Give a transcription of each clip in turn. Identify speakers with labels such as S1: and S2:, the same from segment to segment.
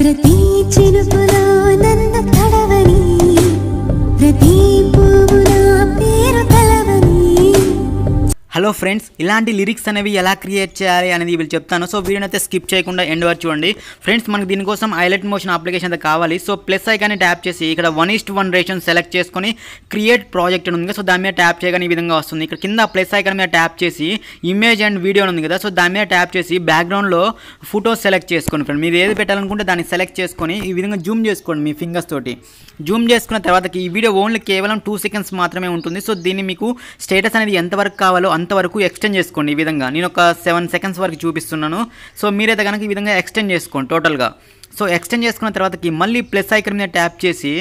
S1: प्रती चिनुपुलो नन्न थडवनी, प्रती hello friends ఇలాంటి లిరిక్స్ అనేవి ఎలా క్రియేట్ చేయాలి అనేది వీళ్ళు చెప్తాను సో వీడియోని అయితే స్కిప్ చేయకుండా ఎండ్ వరకు చూడండి ఫ్రెండ్స్ మనకు దీనికోసం ఐలెట్ మోషన్ అప్లికేషన్ అయితే కావాలి సో ప్లస్ కానీ ట్యాప్ చేసి ఇక్కడ వన్ ఈస్ట్ వన్ రేషన్ సెలెక్ట్ చేసుకొని క్రియేట్ ప్రాజెక్ట్ ఉంది కదా సో దాని మీద ట్యాప్ చేయగానే ఈ విధంగా వస్తుంది ఇక్కడ కింద ప్లస్ ఐకాన్ మీద ట్యాప్ చేసి ఇమేజ్ అండ్ వీడియో ఉంది కదా సో దాని మీద ట్యాప్ చేసి బ్యాక్గ్రౌండ్లో ఫోటో సెలెక్ట్ చేసుకోండి ఫ్రెండ్ మీరు ఏది పెట్టాలనుకుంటే దాన్ని సెలెక్ట్ చేసుకొని ఈ విధంగా జూమ్ చేసుకోండి మీ ఫింగర్స్ తోటి జూమ్ చేసుకున్న తర్వాత ఈ వీడియో ఓన్లీ కేవలం టూ సెకండ్స్ మాత్రమే ఉంటుంది సో దీన్ని మీకు స్టేటస్ అనేది ఎంతవరకు కావాలో అంతవరకు ఎక్స్టెండ్ చేసుకోండి ఈ విధంగా నేను ఒక సెవెన్ సెకండ్స్ వరకు చూపిస్తున్నాను సో మీరైతే కనుక ఈ విధంగా ఎక్స్టెండ్ చేసుకోండి టోటల్గా సో ఎక్స్టెండ్ చేసుకున్న తర్వాతకి మళ్ళీ ప్లస్ ఐకర్ మీద ట్యాప్ చేసి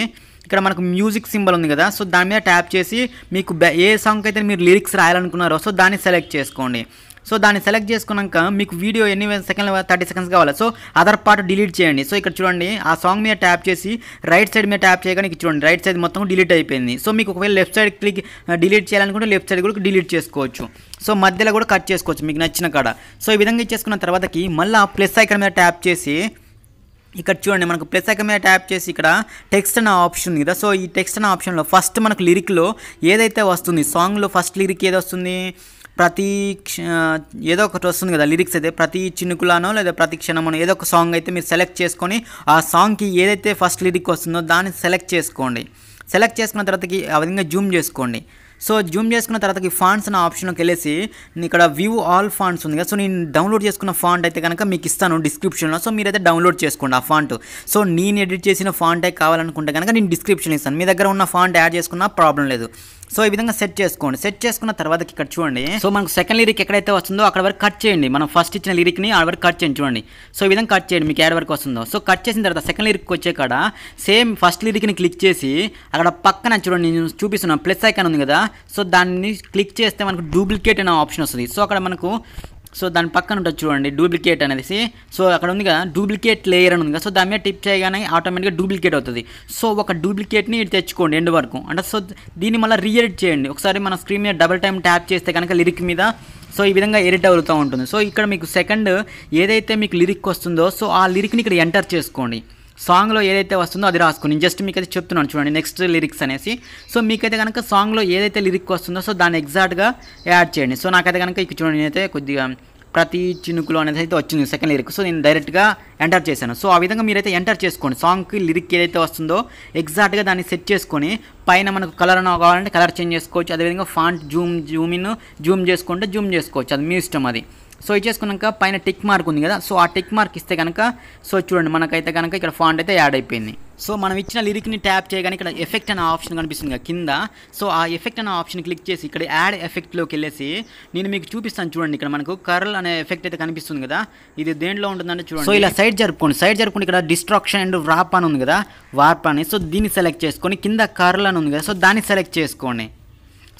S1: ఇక్కడ మనకు మ్యూజిక్ సింబల్ ఉంది కదా సో దాని మీద ట్యాప్ చేసి మీకు ఏ సాంగ్కి అయితే మీరు లిరిక్స్ రాయాలనుకున్నారో సో దాన్ని సెలెక్ట్ చేసుకోండి సో దాన్ని సెలెక్ట్ చేసుకున్నాక మీకు వీడియో ఎన్ని సెకండ్ థర్టీ సెకండ్స్ కావాలి సో అదర్ పార్ట్ డిలీట్ చేయండి సో ఇక్కడ చూడండి ఆ సాంగ్ మీద ట్యాప్ చేసి రైట్ సైడ్ మీద ట్యాప్ చేయగానే చూడండి రైట్ సైడ్ మొత్తం డిలీట్ అయిపోయింది సో మీకు ఒకవేళ లెఫ్ట్ సైడ్ క్లిక్ డిలీట్ చేయాలనుకుంటే లెఫ్ట్ సైడ్ కూడా డిలీట్ చేసుకోవచ్చు సో మధ్యలో కూడా కట్ చేసుకోవచ్చు మీకు నచ్చిన కాడ సో ఈ విధంగా ఇచ్చేసుకున్న తర్వాతకి మళ్ళీ ప్లస్ ఐకన్ మీద ట్యాప్ చేసి ఇక్కడ చూడండి మనకు ప్లస్ ఐకన్ మీద ట్యాప్ చేసి ఇక్కడ టెక్స్ట్ అనే ఆప్షన్ ఉంది కదా సో ఈ టెక్స్ట్ అనే ఆప్షన్లో ఫస్ట్ మనకు లిరిక్లో ఏదైతే వస్తుంది సాంగ్లో ఫస్ట్ లిరిక్ ఏది వస్తుంది ప్రతి ఏదో ఒకటి వస్తుంది కదా లిరిక్స్ అయితే ప్రతి చినుకులానో లేదా ప్రతి క్షణమనో ఏదో ఒక సాంగ్ అయితే మీరు సెలెక్ట్ చేసుకొని ఆ సాంగ్కి ఏదైతే ఫస్ట్ లిరిక్ వస్తుందో దాన్ని సెలెక్ట్ చేసుకోండి సెలెక్ట్ చేసుకున్న తర్వాతకి ఆ విధంగా జూమ్ చేసుకోండి సో జూమ్ చేసుకున్న తర్వాత ఈ ఫాంట్స్ అనే ఆప్షన్కి వెళ్ళేసి ఇక్కడ వ్యూ ఆల్ ఫాంట్స్ ఉంది కదా సో నేను డౌన్లోడ్ చేసుకున్న ఫాంట్ అయితే కనుక మీకు ఇస్తాను డిస్క్రిప్షన్లో సో మీరైతే డౌన్లోడ్ చేసుకోండి ఆ ఫాంట్ సో నేను ఎడిట్ చేసిన ఫాంట్ అయితే కావాలనుకుంటే కనుక నేను డిస్క్రిప్షన్ ఇస్తాను మీ దగ్గర ఉన్న ఫాంట్ యాడ్ చేసుకున్నా ప్రాబ్లం లేదు సో ఈ విధంగా సెట్ చేసుకోండి సెట్ చేసుకున్న తర్వాత ఇక్కడ చూడండి సో మనకు సెకండ్ లిరిక్ ఎక్కడైతే వస్తుందో అక్కడ వరకు కట్ చేయండి మనం ఫస్ట్ ఇచ్చిన లిరిక్ని అక్కడ వరకు కట్ చేయండి చూడండి సో ఈ విధంగా కట్ చేయండి మీకు ఏడు వరకు వస్తుందో సో కట్ చేసిన తర్వాత సెకండ్ లిరిక్ వచ్చే కాడ సేమ్ ఫస్ట్ లిరిక్ని క్లిక్ చేసి అక్కడ పక్కన చూడండి నేను చూపిస్తున్నాను ప్లస్ ఐకాన్ ఉంది కదా సో దాన్ని క్లిక్ చేస్తే మనకు డూప్లికేట్ అనే ఆప్షన్ వస్తుంది సో అక్కడ మనకు సో దాని పక్కన ఉంటుంది చూడండి డూప్లికేట్ అనేసి సో అక్కడ ఉంది కదా డూప్లికేట్ లేయర్ అని ఉంది కదా సో దాని మీద టిప్ చేయగానే ఆటోమేటిక్గా డూప్లికేట్ అవుతుంది సో ఒక డూప్లికేట్ని తెచ్చుకోండి ఎండ్ వరకు అంటే సో దీన్ని మళ్ళీ రీఎడిట్ చేయండి ఒకసారి మన స్క్రీన్ మీద డబుల్ టైం ట్యాప్ చేస్తే కనుక లిరిక్ మీద సో ఈ విధంగా ఎడిట్ అవుతూ ఉంటుంది సో ఇక్కడ మీకు సెకండ్ ఏదైతే మీకు లిరిక్ వస్తుందో సో ఆ లిరిక్ని ఇక్కడ ఎంటర్ చేసుకోండి సాంగ్లో ఏదైతే వస్తుందో అది రాసుకుని జస్ట్ మీకు అయితే చెప్తున్నాను చూడండి నెక్స్ట్ లిరిక్స్ అనేసి సో మీకైతే కనుక సాంగ్లో ఏదైతే లిరిక్ వస్తుందో సో దాన్ని ఎగ్జాక్ట్గా యాడ్ చేయండి సో నాకైతే కనుక ఇక్కడ చూడండి నేనైతే కొద్దిగా ప్రతి చినుకులో అనేది అయితే వచ్చింది సెకండ్ లిరిక్ సో నేను డైరెక్ట్గా ఎంటర్ చేశాను సో ఆ విధంగా మీరైతే ఎంటర్ చేసుకోండి సాంగ్కి లిరిక్ ఏదైతే వస్తుందో ఎగ్జాక్ట్గా దాన్ని సెట్ చేసుకొని పైన మనకు కలర్ కావాలంటే కలర్ చేంజ్ చేసుకోవచ్చు అదేవిధంగా font zoom zoom in zoom చేసుకుంటే జూమ్ చేసుకోవచ్చు అది మీ ఇష్టం అది సో ఇది చేసుకున్నాక పైన టిక్ మార్క్ ఉంది కదా సో ఆ టిక్ మార్క్ ఇస్తే కనుక సో చూడండి మనకైతే కనుక ఇక్కడ ఫాంట్ అయితే యాడ్ అయిపోయింది సో మనం ఇచ్చిన లిరిక్ని ట్యాప్ చేయగానే ఇక్కడ ఎఫెక్ట్ అనే ఆప్షన్ కనిపిస్తుంది కదా కింద సో ఆ ఎఫెక్ట్ అనే ఆప్షన్ క్లిక్ చేసి ఇక్కడ యాడ్ ఎఫెక్ట్లోకి వెళ్ళేసి నేను మీకు చూపిస్తాను చూడండి ఇక్కడ మనకు కర్ల్ అనే ఎఫెక్ట్ అయితే కనిపిస్తుంది కదా ఇది దేంట్లో ఉంటుందంటే చూడండి సో ఇలా సైడ్ జరుపుకోండి సైడ్ జరుపుకుంటే ఇక్కడ డిస్ట్రాక్షన్ అండ్ వార్ప్ అని ఉంది కదా వార్ప్ అని సో దీన్ని సెలెక్ట్ చేసుకొని కింద కర్ల్ అని ఉంది కదా సో దాన్ని సెలెక్ట్ చేసుకోండి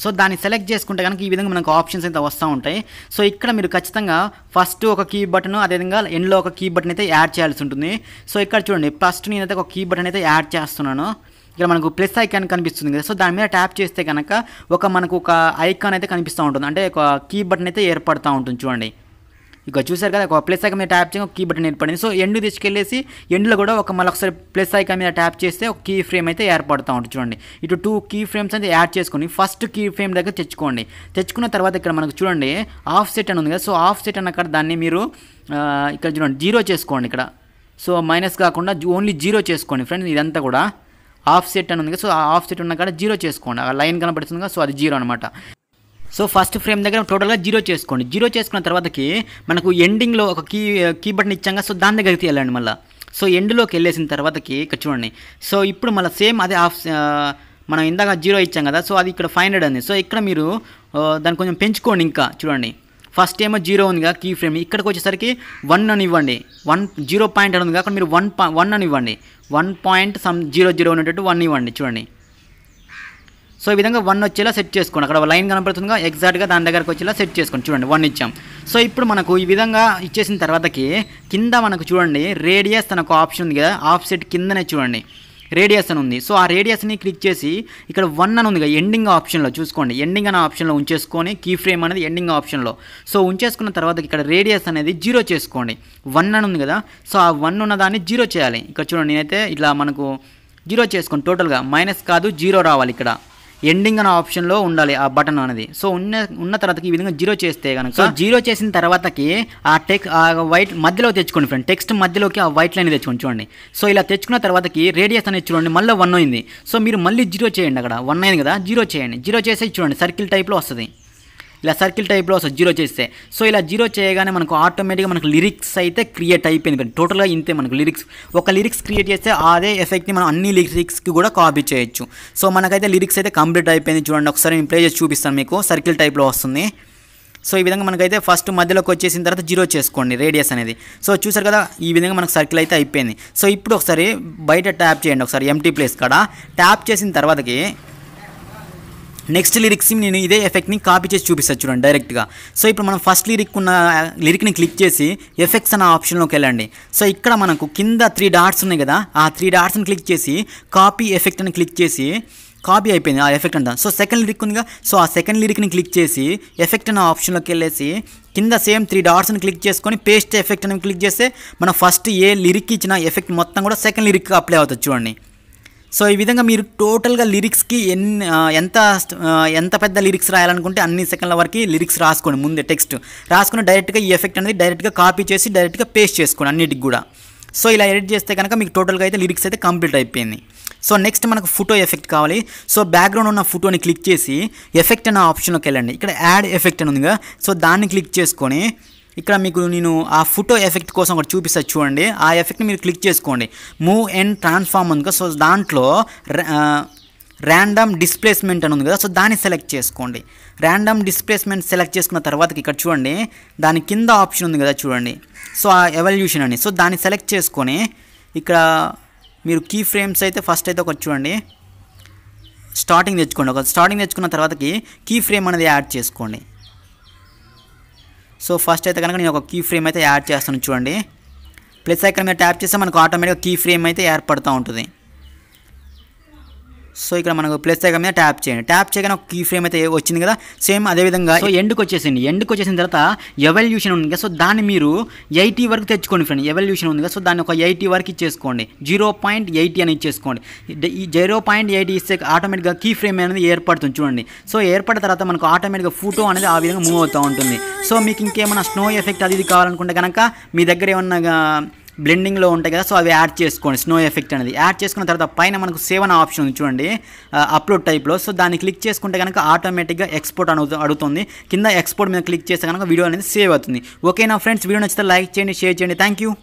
S1: సో దాన్ని సెలెక్ట్ చేసుకుంటే కనుక ఈ విధంగా మనకు ఆప్షన్స్ అయితే వస్తూ ఉంటాయి సో ఇక్కడ మీరు ఖచ్చితంగా ఫస్ట్ ఒక కీ బటన్ అదేవిధంగా ఎండ్లో ఒక కీ బటన్ అయితే యాడ్ చేయాల్సి ఉంటుంది సో ఇక్కడ చూడండి ఫస్ట్ నేనైతే ఒక కీ బటన్ అయితే యాడ్ చేస్తున్నాను ఇక్కడ మనకు ప్లస్ ఐకాన్ కనిపిస్తుంది కదా సో దాని మీద ట్యాప్ చేస్తే కనుక ఒక మనకు ఒక ఐకాన్ అయితే కనిపిస్తూ ఉంటుంది అంటే ఒక కీ బటన్ అయితే ఏర్పడుతూ ఉంటుంది చూడండి ఇక చూసారు కదా ఒక ప్లస్ ఐకమ్ మీద ట్యాప్ చేసి ఒక కీ బటన్ ఏర్పడింది సో ఎండ్ తీసుకెళ్ళేసి ఎండ్లో కూడా ఒక మళ్ళీ ఒకసారి ప్లస్ ఐకమ్ మీద ట్యాప్ చేస్తే ఒక కీ ఫ్రేమ్ అయితే ఏర్పడుతూ ఉంటుంది చూడండి ఇటు టూ కీ ఫ్రేమ్స్ అయితే యాడ్ చేసుకొని ఫస్ట్ కీ ఫ్రేమ్ దగ్గర తెచ్చుకోండి తెచ్చుకున్న తర్వాత ఇక్కడ మనకు చూడండి ఆఫ్ సెట్ అని ఉంది కదా సో ఆఫ్ సెట్ అన్న దాన్ని మీరు ఇక్కడ చూడండి జీరో చేసుకోండి ఇక్కడ సో మైనస్ కాకుండా ఓన్లీ జీరో చేసుకోండి ఫ్రెండ్స్ ఇదంతా కూడా ఆఫ్ సెట్ అని ఉంది సో ఆ ఆఫ్ సెట్ ఉన్న కాడ జీరో చేసుకోండి ఆ లైన్ కనబడుతుంది కదా సో అది జీరో అనమాట సో ఫస్ట్ ఫ్రేమ్ దగ్గర టోటల్గా జీరో చేసుకోండి జీరో చేసుకున్న తర్వాతకి మనకు ఎండింగ్లో ఒక కీ కీ బటన్ ఇచ్చాక సో దాని దగ్గరికి వెళ్ళండి మళ్ళీ సో ఎండ్లోకి వెళ్ళేసిన తర్వాతకి ఇక్కడ చూడండి సో ఇప్పుడు మళ్ళీ సేమ్ అదే ఆఫ్ uh, మనం ఇందాక జీరో ఇచ్చాం కదా సో అది ఇక్కడ ఫైవ్ హండ్రెడ్ ఉంది సో ఇక్కడ మీరు uh, దాన్ని కొంచెం పెంచుకోండి ఇంకా చూడండి ఫస్ట్ ఏమో జీరో ఉంది కదా కీ ఫ్రేమ్ ఇక్కడికి వచ్చేసరికి వన్ అని ఇవ్వండి వన్ జీరో పాయింట్ అని ఉంది కాకుండా మీరు వన్ వన్ అని ఇవ్వండి one point some zero zero ఉన్నట్టు వన్ ఇవ్వండి చూడండి సో ఈ విధంగా వన్ వచ్చేలా సెట్ చేసుకోండి అక్కడ లైన్ కనపడుతుందిగా ఎగ్జాక్ట్గా దాని దగ్గరకు వచ్చేలా సెట్ చేసుకోండి చూడండి వన్ ఇచ్చాం సో ఇప్పుడు మనకు ఈ విధంగా ఇచ్చేసిన తర్వాతకి కింద మనకు చూడండి రేడియస్ తన ఒక ఆప్షన్ ఉంది కదా ఆఫ్సెట్ కిందనే చూడండి రేడియస్ అని ఉంది సో ఆ రేడియస్ని క్లిక్ చేసి ఇక్కడ వన్ అని ఉంది కదా ఎండింగ్ ఆప్షన్లో చూసుకోండి ఎండింగ్ అనే ఆప్షన్లో ఉంచేసుకొని కీ ఫ్రేమ్ అనేది ఎండింగ్ ఆప్షన్లో సో ఉంచేసుకున్న తర్వాత ఇక్కడ రేడియస్ అనేది జీరో చేసుకోండి వన్ అని ఉంది కదా సో ఆ వన్ ఉన్నదాన్ని జీరో చేయాలి ఇక్కడ చూడండి నేనైతే ఇట్లా మనకు జీరో చేసుకోండి టోటల్గా మైనస్ కాదు జీరో రావాలి ఇక్కడ ఎండింగ్ అనే ఆప్షన్లో ఉండాలి ఆ బటన్ అనేది సో ఉన్న ఉన్న తర్వాత ఈ విధంగా జీరో చేస్తే కనుక సో జీరో చేసిన తర్వాతకి ఆ టెక్ ఆ వైట్ మధ్యలో తెచ్చుకోండి ఫ్రెండ్ టెక్స్ట్ మధ్యలోకి ఆ వైట్ లైన్ తెచ్చుకోండి చూడండి సో ఇలా తెచ్చుకున్న తర్వాతకి రేడియస్ అనేది చూడండి మళ్ళీ వన్ అయింది సో మీరు మళ్ళీ జీరో చేయండి అక్కడ వన్ అయింది కదా జీరో చేయండి జీరో చేసే చూడండి సర్కిల్ టైప్లో వస్తుంది ఇలా సర్కిల్ టైప్లో అసలు జీరో చేస్తే సో ఇలా జీరో చేయగానే మనకు ఆటోమేటిక్గా మనకు లిరిక్స్ అయితే క్రియేట్ అయిపోయింది టోటల్గా ఇంతే మనకు లిరిక్స్ ఒక లిరిక్స్ క్రియేట్ చేస్తే అదే ఎఫెక్ట్ని మనం అన్ని లిరిక్స్కి కూడా కాపీ చేయొచ్చు సో మనకైతే లిరిక్స్ అయితే కంప్లీట్ అయిపోయింది చూడండి ఒకసారి నేను ప్లే చేసి చూపిస్తాను మీకు సర్కిల్ టైప్లో వస్తుంది సో ఈ విధంగా మనకైతే ఫస్ట్ మధ్యలోకి వచ్చేసిన తర్వాత జీరో చేసుకోండి రేడియస్ అనేది సో చూసారు కదా ఈ విధంగా మనకు సర్కిల్ అయితే అయిపోయింది సో ఇప్పుడు ఒకసారి బయట ట్యాప్ చేయండి ఒకసారి ఎంటీ ప్లేస్ కాడ ట్యాప్ చేసిన తర్వాతకి నెక్స్ట్ లిరిక్స్ని నేను ఇదే ఎఫెక్ట్ని కాపీ చేసి చూపిస్తాను చూడండి డైరెక్ట్గా సో ఇప్పుడు మనం ఫస్ట్ లిరిక్ ఉన్న లిరిక్ని క్లిక్ చేసి ఎఫెక్ట్స్ అన్న ఆప్షన్లోకి వెళ్ళండి సో ఇక్కడ మనకు కింద త్రీ డాట్స్ ఉన్నాయి కదా ఆ త్రీ డాట్స్ని క్లిక్ చేసి కాపీ ఎఫెక్ట్ అని క్లిక్ చేసి కాపీ అయిపోయింది ఆ ఎఫెక్ట్ అంతా సో సెకండ్ లిరిక్ ఉందిగా సో ఆ సెకండ్ లిరిక్ని క్లిక్ చేసి ఎఫెక్ట్ అన్న ఆప్షన్లోకి వెళ్ళేసి కింద సేమ్ త్రీ డాట్స్ని క్లిక్ చేసుకొని పేస్ట్ ఎఫెక్ట్ అని క్లిక్ చేస్తే మనం ఫస్ట్ ఏ లిరిక్ ఇచ్చిన ఎఫెక్ట్ మొత్తం కూడా సెకండ్ లిరిక్ అప్లై అవుతుంది చూడండి సో ఈ విధంగా మీరు టోటల్గా లిరిక్స్కి ఎన్ని ఎంత ఎంత పెద్ద లిరిక్స్ రాయాలనుకుంటే అన్ని సెకండ్ల వరకు లిరిక్స్ రాసుకోండి ముందే టెక్స్ట్ రాసుకుని డైరెక్ట్గా ఈ ఎఫెక్ట్ అనేది డైరెక్ట్గా కాపీ చేసి డైరెక్ట్గా పేస్ట్ చేసుకోండి అన్నిటికి కూడా సో ఇలా ఎడిట్ చేస్తే కనుక మీకు టోటల్గా అయితే లిరిక్స్ అయితే కంప్లీట్ అయిపోయింది సో నెక్స్ట్ మనకు ఫోటో ఎఫెక్ట్ కావాలి సో బ్యాక్గ్రౌండ్ ఉన్న ఫోటోని క్లిక్ చేసి ఎఫెక్ట్ అనే ఆప్షన్లోకి వెళ్ళండి ఇక్కడ యాడ్ ఎఫెక్ట్ అని ఉందిగా సో దాన్ని క్లిక్ చేసుకొని ఇక్కడ మీకు నేను ఆ ఫోటో ఎఫెక్ట్ కోసం ఒకటి చూపిస్తా చూడండి ఆ ఎఫెక్ట్ని మీరు క్లిక్ చేసుకోండి మూవ్ అండ్ ట్రాన్స్ఫార్మ్ ఉంది కదా సో దాంట్లో ర్యాండమ్ డిస్ప్లేస్మెంట్ అని ఉంది కదా సో దాన్ని సెలెక్ట్ చేసుకోండి ర్యాండమ్ డిస్ప్లేస్మెంట్ సెలెక్ట్ చేసుకున్న తర్వాత ఇక్కడ చూడండి దాని కింద ఆప్షన్ ఉంది కదా చూడండి సో ఆ ఎవల్యూషన్ అని సో దాన్ని సెలెక్ట్ చేసుకొని ఇక్కడ మీరు కీ ఫ్రేమ్స్ అయితే ఫస్ట్ అయితే ఒకటి చూడండి స్టార్టింగ్ తెచ్చుకోండి ఒక స్టార్టింగ్ తెచ్చుకున్న తర్వాతకి కీ ఫ్రేమ్ అనేది యాడ్ చేసుకోండి సో ఫస్ట్ అయితే కనుక నేను ఒక కీ ఫ్రేమ్ అయితే యాడ్ చేస్తాను చూడండి ప్లస్ ఐకన్ మీద ట్యాప్ చేస్తే మనకు ఆటోమేటిక్గా కీ ఫ్రేమ్ అయితే ఏర్పడుతూ ఉంటుంది సో ఇక్కడ మనకు ప్లస్ ఐకన్ మీద ట్యాప్ చేయండి ట్యాప్ చేయగా ఒక కీ ఫ్రేమ్ అయితే వచ్చింది కదా సేమ్ అదేవిధంగా సో ఎండ్కి వచ్చేసింది ఎండ్కి వచ్చేసిన తర్వాత ఎవల్యూషన్ ఉంది కదా సో దాన్ని మీరు ఎయిటీ వరకు తెచ్చుకోండి ఫ్రెండ్ ఎవల్యూషన్ ఉంది కదా సో దాన్ని ఒక ఎయిటీ వరకు ఇచ్చేసుకోండి జీరో పాయింట్ ఎయిటీ అని ఇచ్చేసుకోండి ఈ జీరో పాయింట్ ఎయిటీ ఇస్తే ఆటోమేటిక్గా కీ ఫ్రేమ్ అనేది ఏర్పడుతుంది చూడండి సో ఏర్పడిన తర్వాత మనకు ఆటోమేటిక్గా ఫోటో అనేది ఆ విధంగా మూవ్ అవుతూ ఉంటుంది సో మీకు ఇంకేమైనా స్నో ఎఫెక్ట్ అది ఇది కావాలనుకుంటే కనుక మీ దగ్గర ఏమన్నా బ్లెండింగ్లో ఉంటాయి కదా సో అవి యాడ్ చేసుకోండి స్నో ఎఫెక్ట్ అనేది యాడ్ చేసుకున్న తర్వాత పైన మనకు సేవ్ అనే ఆప్షన్ ఉంది చూడండి అప్లోడ్ టైప్లో సో దాన్ని క్లిక్ చేసుకుంటే కనుక ఆటోమేటిక్గా ఎక్స్పోర్ట్ అను అడుగుతుంది కింద ఎక్స్పోర్ట్ మీద క్లిక్ చేస్తే కనుక వీడియో అనేది సేవ్ అవుతుంది ఓకే నా ఫ్రెండ్స్ వీడియో నచ్చితే లైక్ చేయండి షేర్ చేయండి థ్యాంక్ యూ